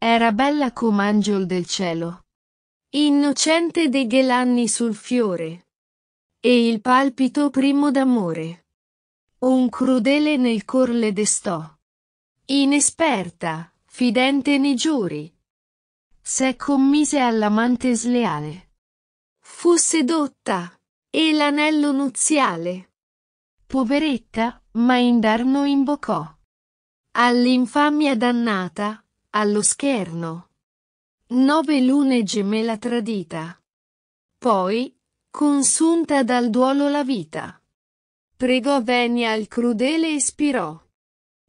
Era bella come angel del cielo. Innocente dei ghelanni sul fiore. E il palpito primo d'amore. Un crudele nel cor le destò. Inesperta, fidente nei giuri. Se commise all'amante sleale. Fu sedotta, e l'anello nuziale. Poveretta, ma indarno imboccò. All'infamia dannata, allo scherno. Nove lune gemela tradita. Poi, consunta dal duolo la vita. Pregò venia al crudele e spirò.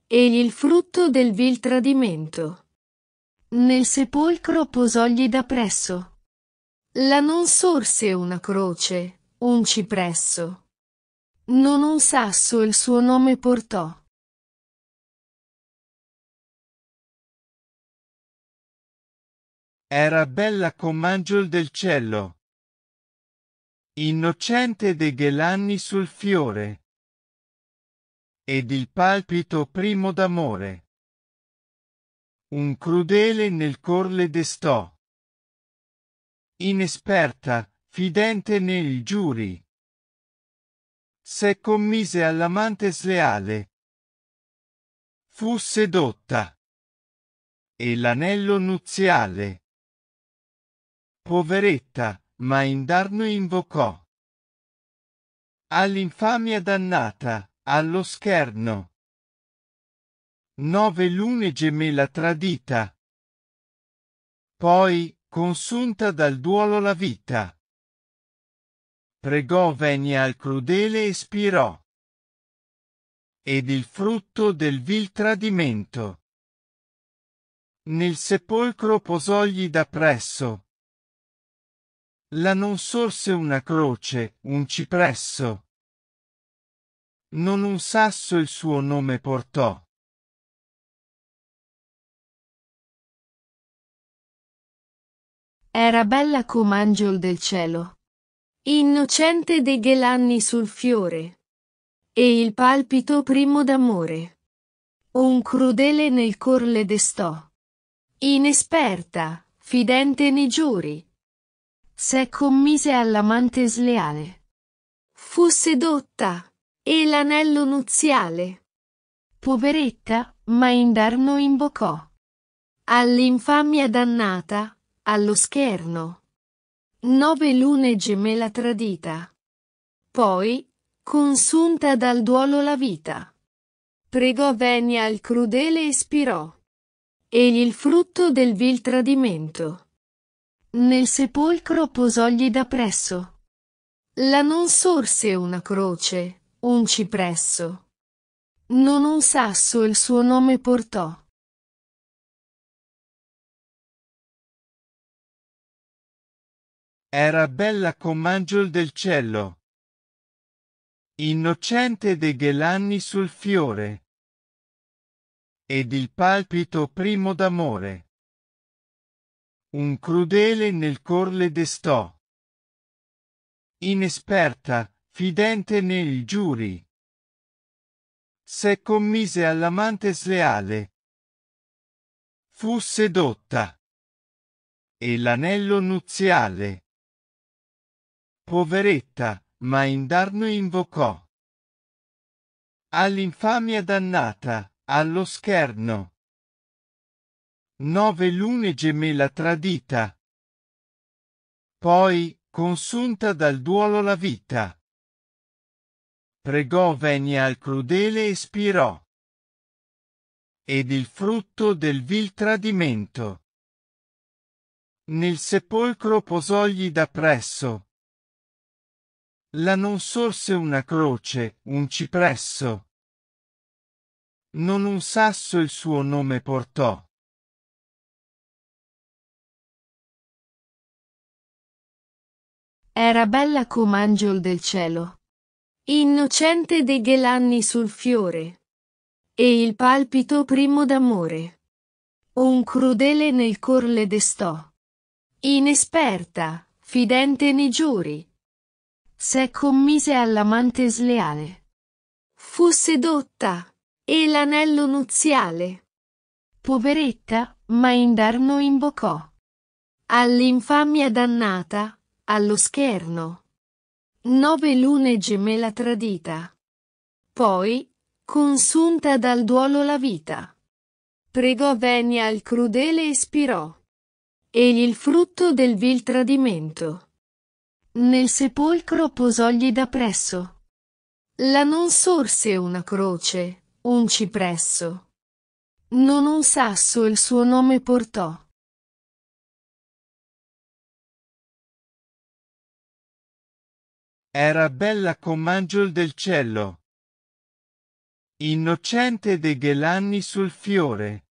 Egli il frutto del vil tradimento. Nel sepolcro posogli da presso. La non sorse una croce, un cipresso. Non un sasso il suo nome portò. Era bella come com'angel del cielo. Innocente dei ghelanni sul fiore. Ed il palpito primo d'amore. Un crudele nel cor le destò. Inesperta, fidente nei giuri. Se commise all'amante sleale. Fu sedotta. E l'anello nuziale Poveretta, ma indarno invocò. All'infamia dannata, allo scherno. Nove lune gemela tradita. Poi, consunta dal duolo la vita. Pregò venia al crudele e spirò. Ed il frutto del vil tradimento. Nel sepolcro posogli da presso, la non sorse una croce, un cipresso. Non un sasso il suo nome portò. Era bella come angel del cielo. Innocente dei ghelanni sul fiore. E il palpito primo d'amore. Un crudele nel cor le destò. Inesperta, fidente nei giuri, se commise all'amante sleale. Fu sedotta, e l'anello nuziale. Poveretta, ma indarno imboccò. All'infamia dannata, allo scherno. Nove lune gemela tradita. Poi, consunta dal duolo la vita. Pregò venia al crudele e spirò. Egli il frutto del vil tradimento. Nel sepolcro posogli da presso. La non sorse una croce, un cipresso. Non un sasso il suo nome portò. Era bella com'angel del cielo. Innocente dei ghelanni sul fiore. Ed il palpito primo d'amore un crudele nel cor le destò. Inesperta, fidente nel giuri. Se commise all'amante sleale. Fu sedotta. E l'anello nuziale. Poveretta, ma indarno invocò. All'infamia dannata, allo scherno. Nove lune gemella tradita. Poi, consunta dal duolo la vita. Pregò venia al crudele e spirò. Ed il frutto del vil tradimento. Nel sepolcro posogli da presso. La non sorse una croce, un cipresso. Non un sasso il suo nome portò Era bella come angel del cielo. Innocente dei ghelanni sul fiore. E il palpito primo d'amore. Un crudele nel cor le destò. Inesperta, fidente nei giuri. Se commise all'amante sleale. Fu sedotta, e l'anello nuziale. Poveretta, ma indarno invocò. All'infamia dannata, allo scherno. Nove lune gemella tradita. Poi, consunta dal duolo la vita. Pregò venia al crudele e spirò. Egli il frutto del vil tradimento. Nel sepolcro posogli da presso. La non sorse una croce, un cipresso. Non un sasso il suo nome portò. Era bella com'angel del cielo. Innocente dei ghelanni sul fiore.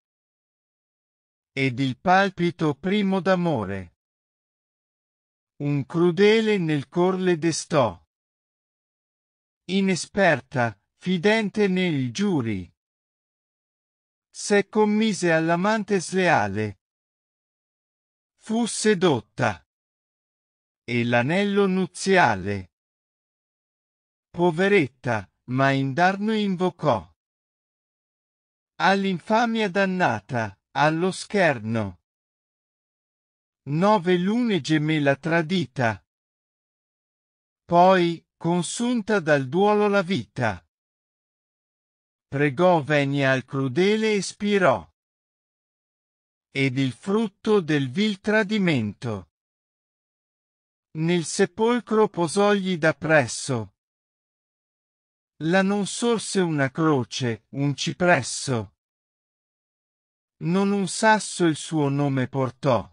Ed il palpito primo d'amore. Un crudele nel cor le destò. Inesperta, fidente nei giuri. Se commise all'amante sleale. Fu sedotta. E l'anello nuziale Poveretta, ma indarno invocò. All'infamia dannata, allo scherno. Nove lune gemella tradita. Poi, consunta dal duolo la vita. Pregò venia al crudele e spirò. Ed il frutto del vil tradimento. Nel sepolcro posogli da presso, la non sorse una croce, un cipresso. Non un sasso il suo nome portò.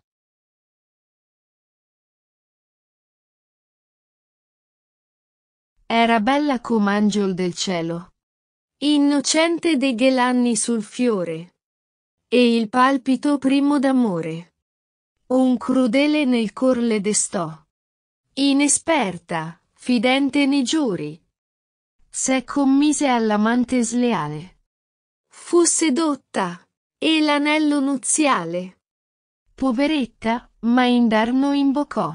Era bella come angel del cielo. Innocente dei ghelanni sul fiore. E il palpito primo d'amore. Un crudele nel cor le destò. Inesperta, fidente nei giuri, se commise all'amante sleale. Fu sedotta, e l'anello nuziale. Poveretta, ma indarno imbocò.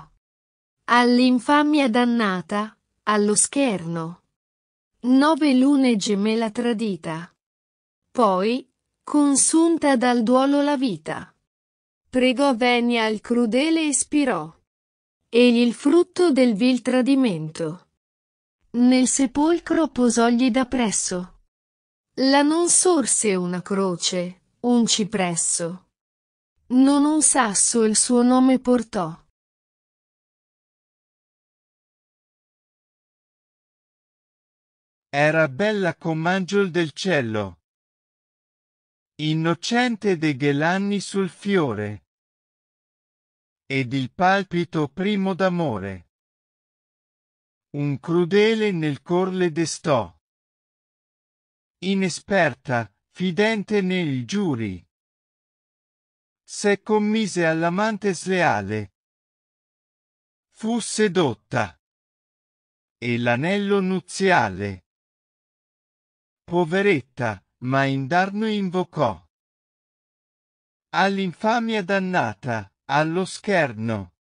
All'infamia dannata, allo scherno. Nove lune gemela tradita. Poi, consunta dal duolo la vita. Pregò venia al crudele e spirò. Egli il frutto del vil tradimento. Nel sepolcro posogli da presso. La non sorse una croce, un cipresso. Non un sasso il suo nome portò. Era bella com'angel del cielo. Innocente dei ghelanni sul fiore. Ed il palpito primo d'amore. Un crudele nel cor le destò. Inesperta, fidente nei giuri. Se commise all'amante sleale. Fu sedotta. E l'anello nuziale. Poveretta, ma indarno invocò. All'infamia dannata, allo scherno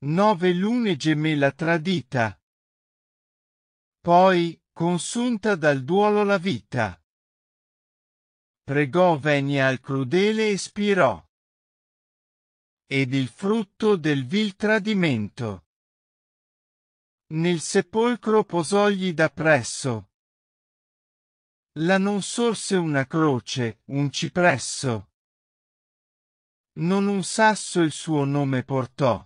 nove lune gemella tradita. Poi, consunta dal duolo la vita. Pregò venia al crudele e spirò. Ed il frutto del vil tradimento. Nel sepolcro posogli da presso. La non sorse una croce, un cipresso. Non un sasso il suo nome portò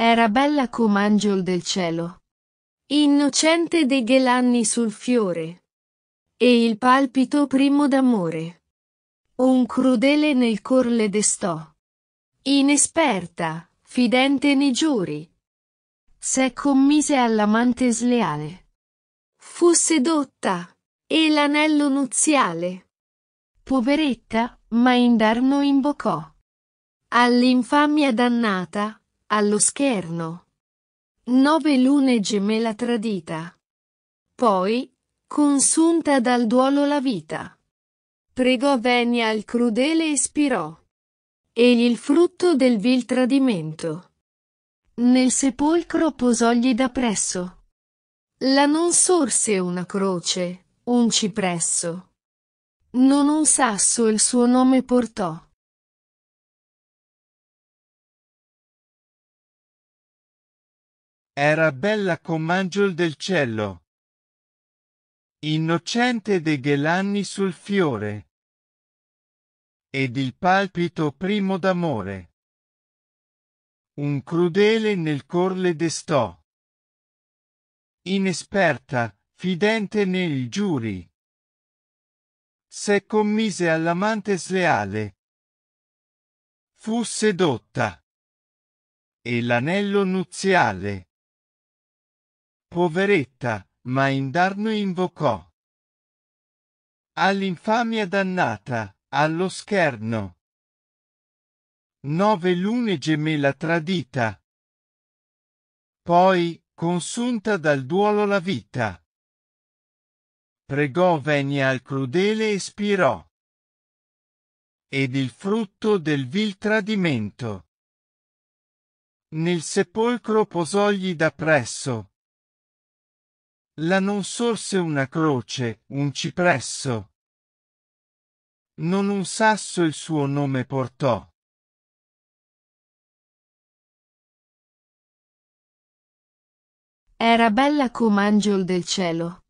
Era bella come angel del cielo. Innocente dei ghelanni sul fiore. E il palpito primo d'amore. Un crudele nel cor le destò. Inesperta, fidente nei giuri. Se commise all'amante sleale. Fu sedotta, e l'anello nuziale. Poveretta, ma indarno imboccò. All'infamia dannata, allo scherno. Nove lune gemela tradita. Poi, consunta dal duolo la vita. Pregò venia al crudele e spirò. Egli il frutto del vil tradimento. Nel sepolcro posogli da presso. La non sorse una croce, un cipresso. Non un sasso il suo nome portò. Era bella come com'angel del cielo. Innocente dei ghelanni sul fiore. Ed il palpito primo d'amore. Un crudele nel cor le destò. Inesperta, fidente nei giuri. Se commise all'amante sleale. Fu sedotta. E l'anello nuziale poveretta, ma indarno invocò. All'infamia dannata, allo scherno. Nove lune gemela tradita. Poi, consunta dal duolo la vita. Pregò venia al crudele e spirò. Ed il frutto del vil tradimento. Nel sepolcro posogli da presso, la non sorse una croce, un cipresso. Non un sasso il suo nome portò. Era bella come angel del cielo.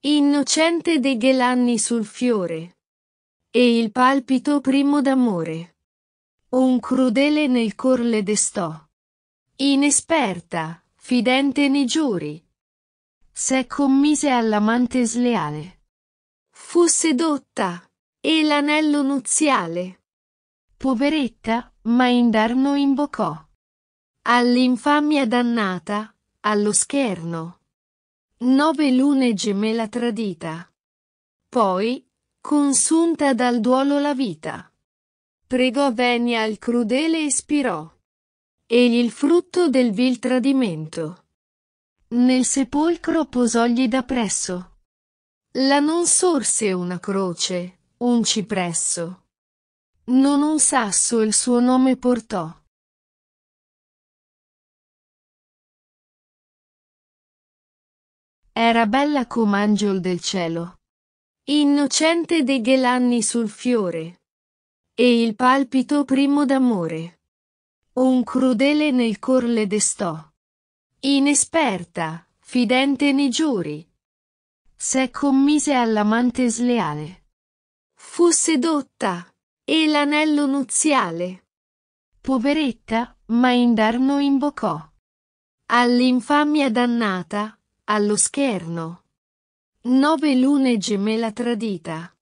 Innocente dei ghelanni sul fiore. E il palpito primo d'amore. Un crudele nel cor le destò. Inesperta, fidente nei giuri, se commise all'amante sleale. Fu sedotta, e l'anello nuziale. Poveretta, ma indarno invocò. All'infamia dannata, allo scherno. Nove lune gemela tradita. Poi, consunta dal duolo la vita. Pregò venia al crudele e spirò. Egli il frutto del vil tradimento. Nel sepolcro posogli da presso. La non sorse una croce, un cipresso. Non un sasso il suo nome portò. Era bella come angel del cielo. Innocente dei ghelanni sul fiore. E il palpito primo d'amore. Un crudele nel cor le destò. Inesperta, fidente nei giuri. Se commise all'amante sleale. Fu sedotta, e l'anello nuziale. Poveretta, ma indarno imboccò. All'infamia dannata, allo scherno. Nove lune gemela tradita.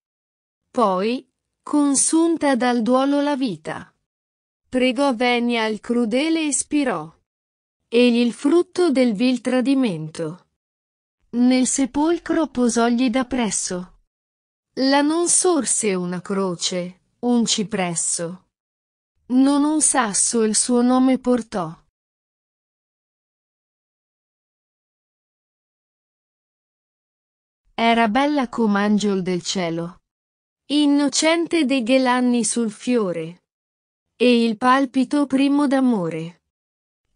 Poi, consunta dal duolo la vita. Pregò venia al crudele e spirò egli il frutto del vil tradimento. Nel sepolcro posogli da presso. La non sorse una croce, un cipresso. Non un sasso il suo nome portò. Era bella come angel del cielo. Innocente dei ghelanni sul fiore. E il palpito primo d'amore.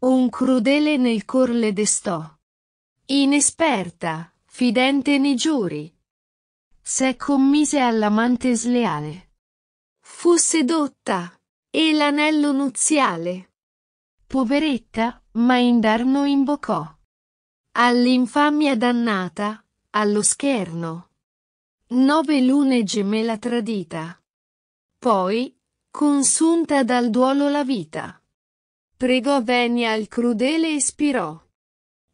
Un crudele nel cor le destò. Inesperta, fidente nei giuri. Se commise all'amante sleale. Fu sedotta, e l'anello nuziale. Poveretta, ma indarno imbocò. All'infamia dannata, allo scherno. Nove lune gemela tradita. Poi, consunta dal duolo la vita pregò venia al crudele e spirò.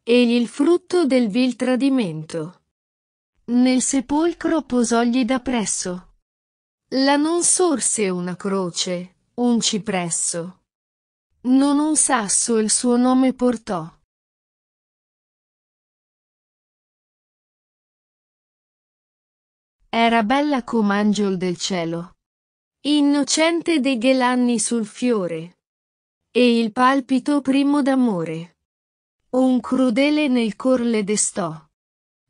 Egli il frutto del vil tradimento. Nel sepolcro posogli da presso. La non sorse una croce, un cipresso. Non un sasso il suo nome portò. Era bella come com'angel del cielo. Innocente dei ghelanni sul fiore e il palpito primo d'amore. Un crudele nel cor le destò.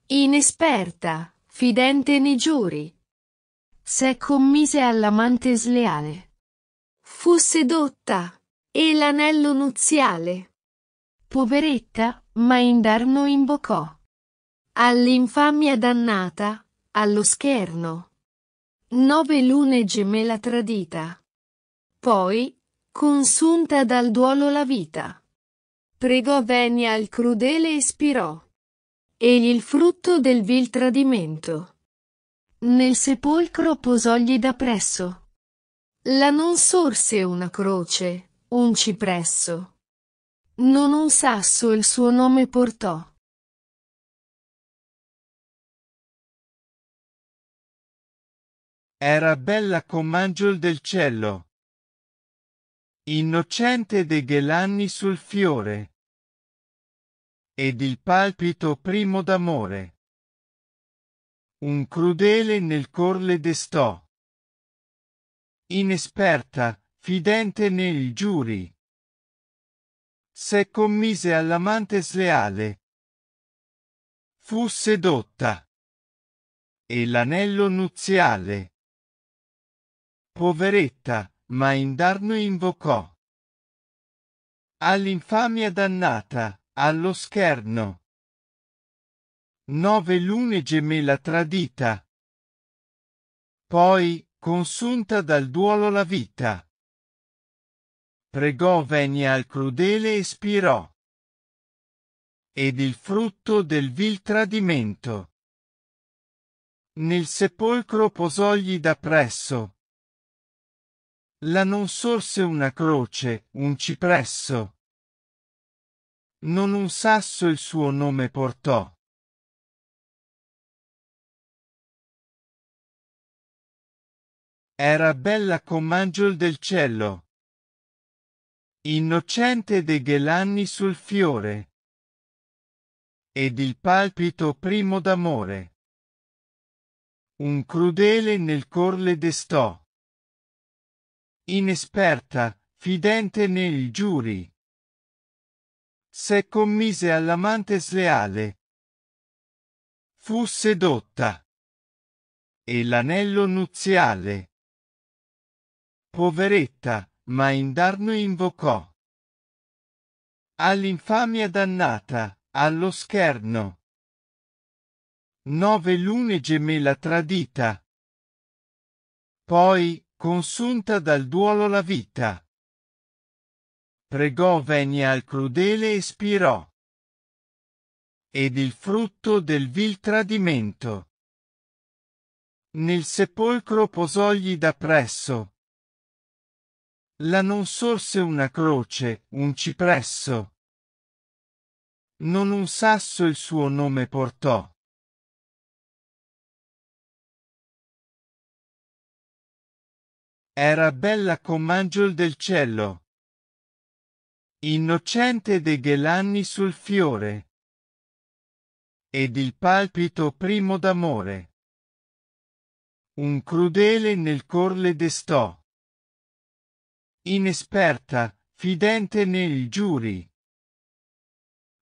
Inesperta, fidente nei giuri. Se commise all'amante sleale. Fu sedotta, e l'anello nuziale. Poveretta, ma indarno imboccò. All'infamia dannata, allo scherno. Nove lune gemela tradita. Poi, Consunta dal duolo la vita. Pregò venia al crudele e spirò. Egli il frutto del vil tradimento. Nel sepolcro posogli da presso. La non sorse una croce, un cipresso. Non un sasso il suo nome portò. Era bella con Mangiol del cielo. Innocente de Ghelanni sul fiore. Ed il palpito primo d'amore. Un crudele nel cor le destò. Inesperta, fidente nei giuri. Se commise all'amante sleale. Fu sedotta. E l'anello nuziale. Poveretta, ma indarno invocò. All'infamia dannata, allo scherno. Nove lune gemela tradita. Poi, consunta dal duolo la vita. Pregò venia al crudele e spirò. Ed il frutto del vil tradimento. Nel sepolcro posogli da presso, la non sorse una croce, un cipresso. Non un sasso il suo nome portò. Era bella com'angel del cielo. Innocente dei ghelanni sul fiore. Ed il palpito primo d'amore. Un crudele nel cor le destò inesperta, fidente nei giuri. Se commise all'amante sleale. Fu sedotta. E l'anello nuziale. Poveretta, ma indarno invocò. All'infamia dannata, allo scherno. Nove lune gemella tradita. Poi, consunta dal duolo la vita. Pregò venia al crudele e spirò. Ed il frutto del vil tradimento. Nel sepolcro posogli da presso. La non sorse una croce, un cipresso. Non un sasso il suo nome portò era bella come com'angel del cielo. Innocente dei ghelanni sul fiore. Ed il palpito primo d'amore. Un crudele nel cor le destò. Inesperta, fidente nei giuri.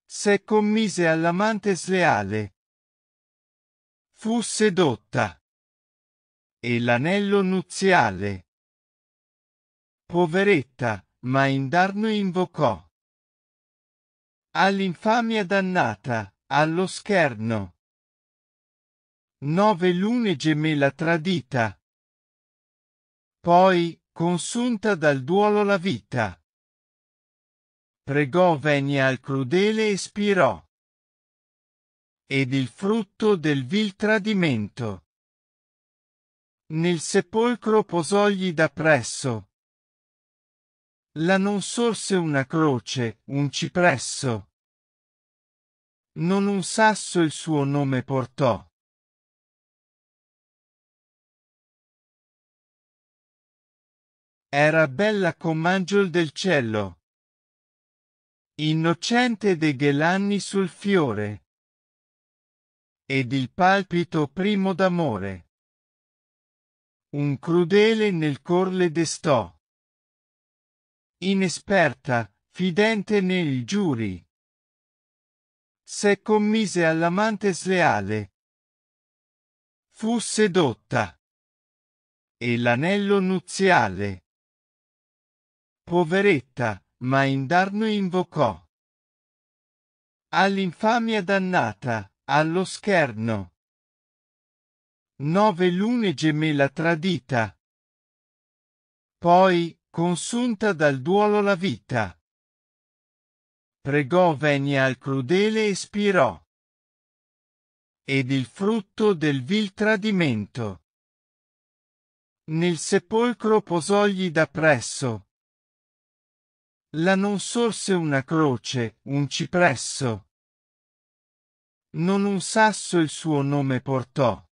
Se commise all'amante sleale. Fu sedotta. E l'anello nuziale poveretta, ma indarno invocò. All'infamia dannata, allo scherno. Nove lune gemela tradita. Poi, consunta dal duolo la vita. Pregò venia al crudele e spirò. Ed il frutto del vil tradimento. Nel sepolcro posogli da presso, la non sorse una croce, un cipresso. Non un sasso il suo nome portò. Era bella com'angel del cielo. Innocente dei ghelanni sul fiore. Ed il palpito primo d'amore. Un crudele nel cor le destò inesperta, fidente nei giuri. Se commise all'amante sleale. Fu sedotta. E l'anello nuziale. Poveretta, ma indarno invocò. All'infamia dannata, allo scherno. Nove lune gemella tradita. Poi, consunta dal duolo la vita. Pregò venia al crudele e spirò. Ed il frutto del vil tradimento. Nel sepolcro posogli da presso. La non sorse una croce, un cipresso. Non un sasso il suo nome portò